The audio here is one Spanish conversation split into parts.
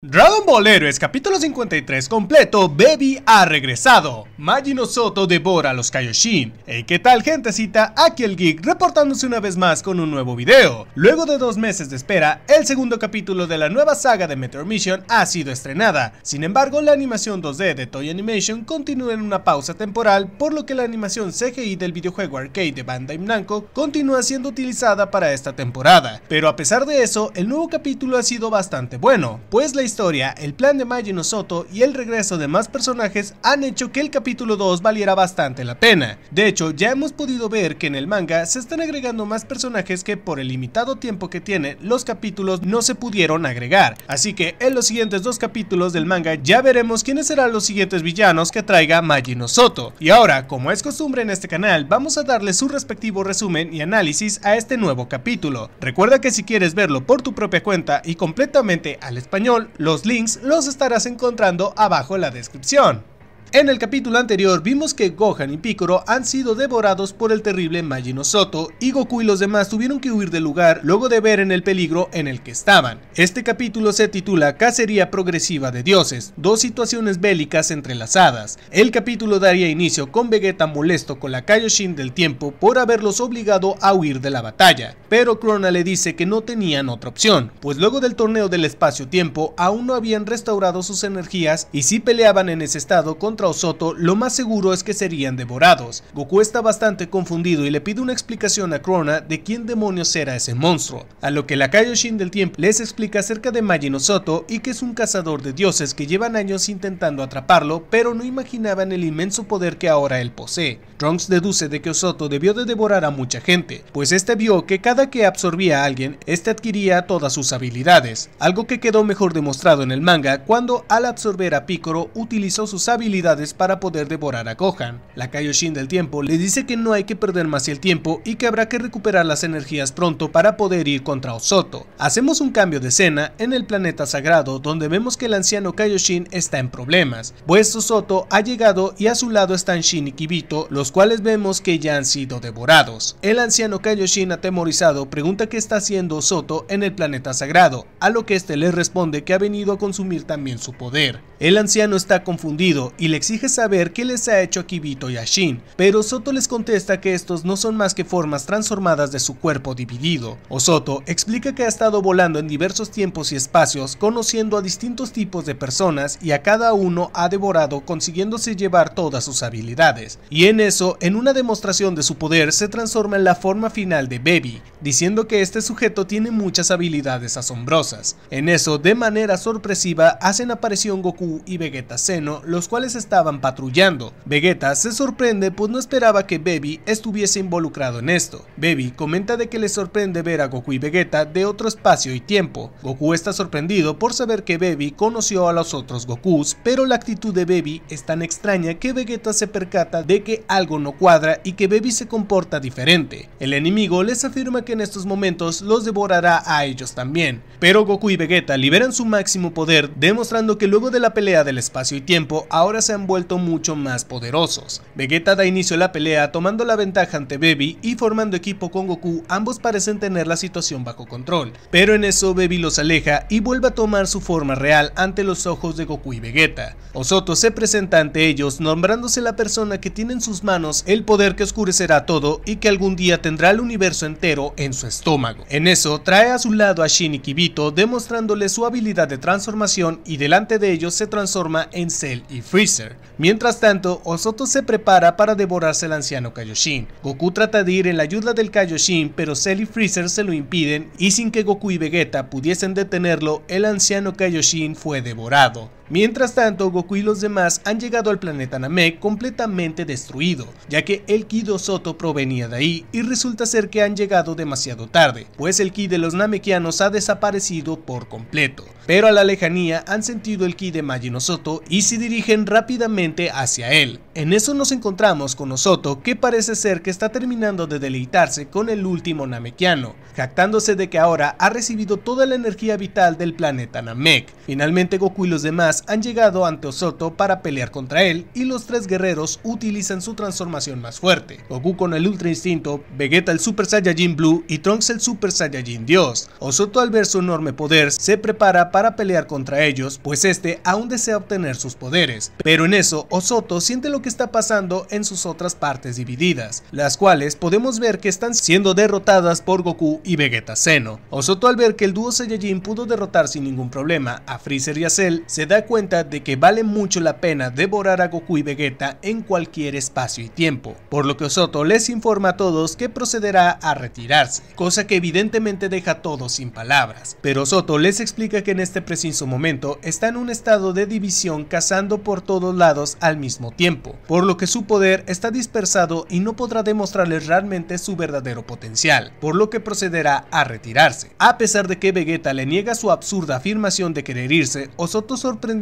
Dragon Ball Heroes capítulo 53 completo, Baby ha regresado. Majin Soto devora a los Kaioshin. Hey, ¿qué tal gentecita? Aquí el Geek reportándose una vez más con un nuevo video. Luego de dos meses de espera, el segundo capítulo de la nueva saga de Meteor Mission ha sido estrenada. Sin embargo, la animación 2D de Toy Animation continúa en una pausa temporal, por lo que la animación CGI del videojuego arcade de Bandai Namco continúa siendo utilizada para esta temporada. Pero a pesar de eso, el nuevo capítulo ha sido bastante bueno, pues la historia, el plan de Majin Soto y el regreso de más personajes han hecho que el capítulo 2 valiera bastante la pena. De hecho, ya hemos podido ver que en el manga se están agregando más personajes que por el limitado tiempo que tiene, los capítulos no se pudieron agregar. Así que en los siguientes dos capítulos del manga ya veremos quiénes serán los siguientes villanos que traiga Majin Soto. Y ahora, como es costumbre en este canal, vamos a darle su respectivo resumen y análisis a este nuevo capítulo. Recuerda que si quieres verlo por tu propia cuenta y completamente al español, los links los estarás encontrando abajo en la descripción. En el capítulo anterior vimos que Gohan y Piccolo han sido devorados por el terrible Majin Soto y Goku y los demás tuvieron que huir del lugar luego de ver en el peligro en el que estaban. Este capítulo se titula Cacería progresiva de dioses, dos situaciones bélicas entrelazadas. El capítulo daría inicio con Vegeta molesto con la Kaioshin del tiempo por haberlos obligado a huir de la batalla, pero Krona le dice que no tenían otra opción, pues luego del torneo del espacio-tiempo aún no habían restaurado sus energías y si peleaban en ese estado con contra Osoto, lo más seguro es que serían devorados. Goku está bastante confundido y le pide una explicación a Krona de quién demonios era ese monstruo, a lo que la Kaioshin del tiempo les explica acerca de Majin Osoto y que es un cazador de dioses que llevan años intentando atraparlo, pero no imaginaban el inmenso poder que ahora él posee. Trunks deduce de que Osoto debió de devorar a mucha gente, pues este vio que cada que absorbía a alguien, este adquiría todas sus habilidades, algo que quedó mejor demostrado en el manga cuando al absorber a Piccolo utilizó sus habilidades para poder devorar a Gohan. La Kaioshin del tiempo le dice que no hay que perder más el tiempo y que habrá que recuperar las energías pronto para poder ir contra Osoto. Hacemos un cambio de escena en el planeta sagrado donde vemos que el anciano Kaioshin está en problemas, pues Osoto ha llegado y a su lado están Shin y Kibito, los cuales vemos que ya han sido devorados. El anciano Kaioshin atemorizado pregunta qué está haciendo Osoto en el planeta sagrado, a lo que este le responde que ha venido a consumir también su poder. El anciano está confundido y le exige saber qué les ha hecho a Kibito y a Shin, pero Soto les contesta que estos no son más que formas transformadas de su cuerpo dividido. Osoto explica que ha estado volando en diversos tiempos y espacios, conociendo a distintos tipos de personas y a cada uno ha devorado consiguiéndose llevar todas sus habilidades. Y en eso, en una demostración de su poder, se transforma en la forma final de Baby, diciendo que este sujeto tiene muchas habilidades asombrosas. En eso, de manera sorpresiva, hacen aparición Goku y Vegeta Seno, los cuales están estaban patrullando. Vegeta se sorprende pues no esperaba que Baby estuviese involucrado en esto. Baby comenta de que le sorprende ver a Goku y Vegeta de otro espacio y tiempo. Goku está sorprendido por saber que Baby conoció a los otros Gokus, pero la actitud de Baby es tan extraña que Vegeta se percata de que algo no cuadra y que Baby se comporta diferente. El enemigo les afirma que en estos momentos los devorará a ellos también, pero Goku y Vegeta liberan su máximo poder demostrando que luego de la pelea del espacio y tiempo ahora se han vuelto mucho más poderosos. Vegeta da inicio a la pelea tomando la ventaja ante Baby y formando equipo con Goku, ambos parecen tener la situación bajo control, pero en eso Baby los aleja y vuelve a tomar su forma real ante los ojos de Goku y Vegeta. Osoto se presenta ante ellos nombrándose la persona que tiene en sus manos el poder que oscurecerá todo y que algún día tendrá el universo entero en su estómago. En eso trae a su lado a Shin y Kibito demostrándole su habilidad de transformación y delante de ellos se transforma en Cell y Freezer. Mientras tanto, Osoto se prepara para devorarse al anciano Kaioshin. Goku trata de ir en la ayuda del Kaioshin, pero Cell y Freezer se lo impiden y sin que Goku y Vegeta pudiesen detenerlo, el anciano Kaioshin fue devorado. Mientras tanto, Goku y los demás han llegado al planeta Namek completamente destruido, ya que el Ki de Osoto provenía de ahí y resulta ser que han llegado demasiado tarde, pues el Ki de los Namekianos ha desaparecido por completo. Pero a la lejanía han sentido el Ki de Majin Soto y se dirigen rápidamente hacia él. En eso nos encontramos con Osoto, que parece ser que está terminando de deleitarse con el último Namekiano, jactándose de que ahora ha recibido toda la energía vital del planeta Namek. Finalmente Goku y los demás han llegado ante Osoto para pelear contra él y los tres guerreros utilizan su transformación más fuerte. Goku con el Ultra Instinto, Vegeta el Super Saiyajin Blue y Trunks el Super Saiyajin Dios. Osoto al ver su enorme poder se prepara para pelear contra ellos pues este aún desea obtener sus poderes, pero en eso Osoto siente lo que está pasando en sus otras partes divididas, las cuales podemos ver que están siendo derrotadas por Goku y Vegeta Seno. Osoto al ver que el dúo Saiyajin pudo derrotar sin ningún problema a Freezer y a Cell, se da cuenta de que vale mucho la pena devorar a Goku y Vegeta en cualquier espacio y tiempo, por lo que Osoto les informa a todos que procederá a retirarse, cosa que evidentemente deja a todos sin palabras, pero Osoto les explica que en este preciso momento está en un estado de división cazando por todos lados al mismo tiempo, por lo que su poder está dispersado y no podrá demostrarles realmente su verdadero potencial, por lo que procederá a retirarse. A pesar de que Vegeta le niega su absurda afirmación de querer irse, Osoto sorprende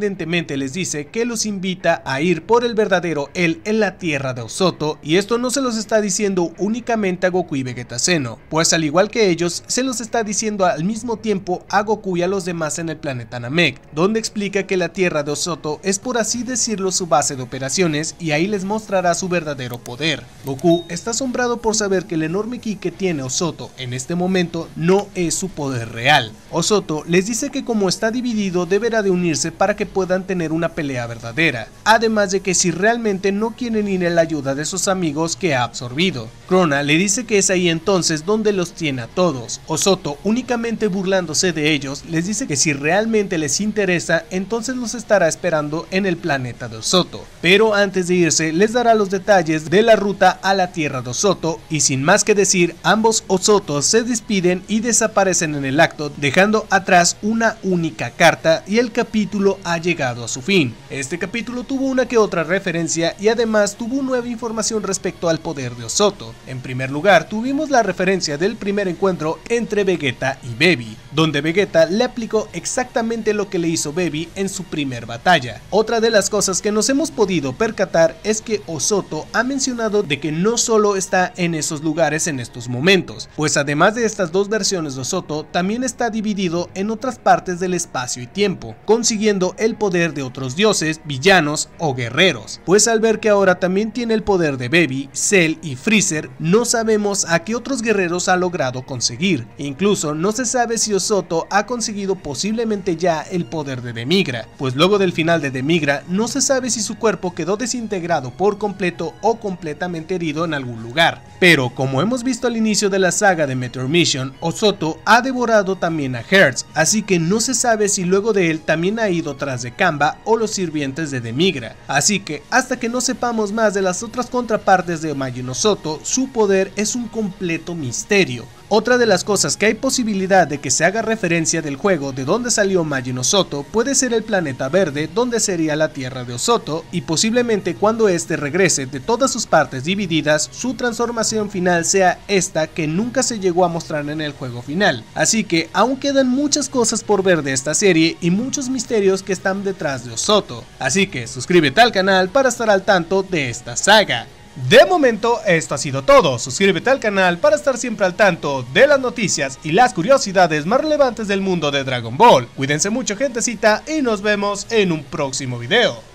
les dice que los invita a ir por el verdadero él en la tierra de Osoto y esto no se los está diciendo únicamente a Goku y Vegeta Seno, pues al igual que ellos se los está diciendo al mismo tiempo a Goku y a los demás en el planeta Namek, donde explica que la tierra de Osoto es por así decirlo su base de operaciones y ahí les mostrará su verdadero poder. Goku está asombrado por saber que el enorme ki que tiene Osoto en este momento no es su poder real. Osoto les dice que como está dividido deberá de unirse para que puedan tener una pelea verdadera, además de que si realmente no quieren ir en la ayuda de sus amigos que ha absorbido. Crona le dice que es ahí entonces donde los tiene a todos. Osoto, únicamente burlándose de ellos, les dice que si realmente les interesa, entonces los estará esperando en el planeta de Osoto. Pero antes de irse, les dará los detalles de la ruta a la tierra de Osoto y sin más que decir, ambos Osotos se despiden y desaparecen en el acto, dejando atrás una única carta y el capítulo a llegado a su fin. Este capítulo tuvo una que otra referencia y además tuvo nueva información respecto al poder de Osoto. En primer lugar, tuvimos la referencia del primer encuentro entre Vegeta y Baby, donde Vegeta le aplicó exactamente lo que le hizo Baby en su primer batalla. Otra de las cosas que nos hemos podido percatar es que Osoto ha mencionado de que no solo está en esos lugares en estos momentos, pues además de estas dos versiones de Osoto, también está dividido en otras partes del espacio y tiempo, consiguiendo el poder de otros dioses, villanos o guerreros, pues al ver que ahora también tiene el poder de Baby, Cell y Freezer, no sabemos a qué otros guerreros ha logrado conseguir, incluso no se sabe si Osoto Soto ha conseguido posiblemente ya el poder de Demigra, pues luego del final de Demigra no se sabe si su cuerpo quedó desintegrado por completo o completamente herido en algún lugar. Pero como hemos visto al inicio de la saga de Metro Mission, Osoto ha devorado también a Hertz, así que no se sabe si luego de él también ha ido tras de Kamba o los sirvientes de Demigra. Así que hasta que no sepamos más de las otras contrapartes de Majin Osoto, su poder es un completo misterio. Otra de las cosas que hay posibilidad de que se haga referencia del juego de donde salió Majin Osoto puede ser el planeta verde donde sería la tierra de Osoto y posiblemente cuando este regrese de todas sus partes divididas su transformación final sea esta que nunca se llegó a mostrar en el juego final. Así que aún quedan muchas cosas por ver de esta serie y muchos misterios que están detrás de Osoto. Así que suscríbete al canal para estar al tanto de esta saga. De momento esto ha sido todo, suscríbete al canal para estar siempre al tanto de las noticias y las curiosidades más relevantes del mundo de Dragon Ball. Cuídense mucho gentecita y nos vemos en un próximo video.